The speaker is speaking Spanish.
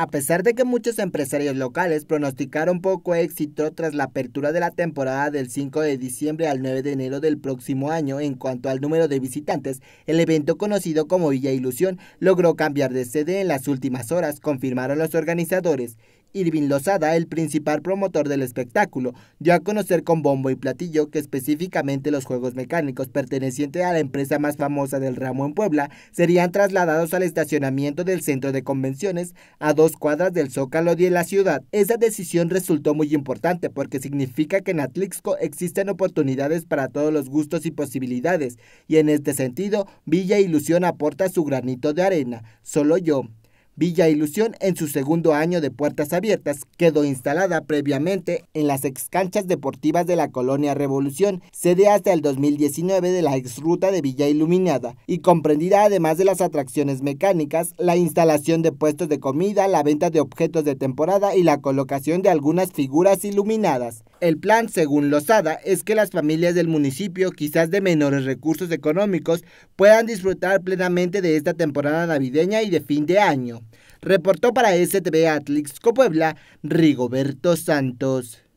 A pesar de que muchos empresarios locales pronosticaron poco éxito tras la apertura de la temporada del 5 de diciembre al 9 de enero del próximo año en cuanto al número de visitantes, el evento conocido como Villa Ilusión logró cambiar de sede en las últimas horas, confirmaron los organizadores. Irvin Lozada, el principal promotor del espectáculo, dio a conocer con bombo y platillo que específicamente los juegos mecánicos pertenecientes a la empresa más famosa del ramo en Puebla serían trasladados al estacionamiento del centro de convenciones a dos cuadras del Zócalo de la ciudad. Esa decisión resultó muy importante porque significa que en Atlixco existen oportunidades para todos los gustos y posibilidades, y en este sentido, Villa Ilusión aporta su granito de arena. Solo yo, Villa Ilusión en su segundo año de puertas abiertas quedó instalada previamente en las canchas deportivas de la colonia Revolución, sede hasta el 2019 de la ruta de Villa Iluminada y comprendida además de las atracciones mecánicas, la instalación de puestos de comida, la venta de objetos de temporada y la colocación de algunas figuras iluminadas. El plan, según Lozada, es que las familias del municipio, quizás de menores recursos económicos, puedan disfrutar plenamente de esta temporada navideña y de fin de año. Reportó para STV Atlixco Copuebla, Rigoberto Santos.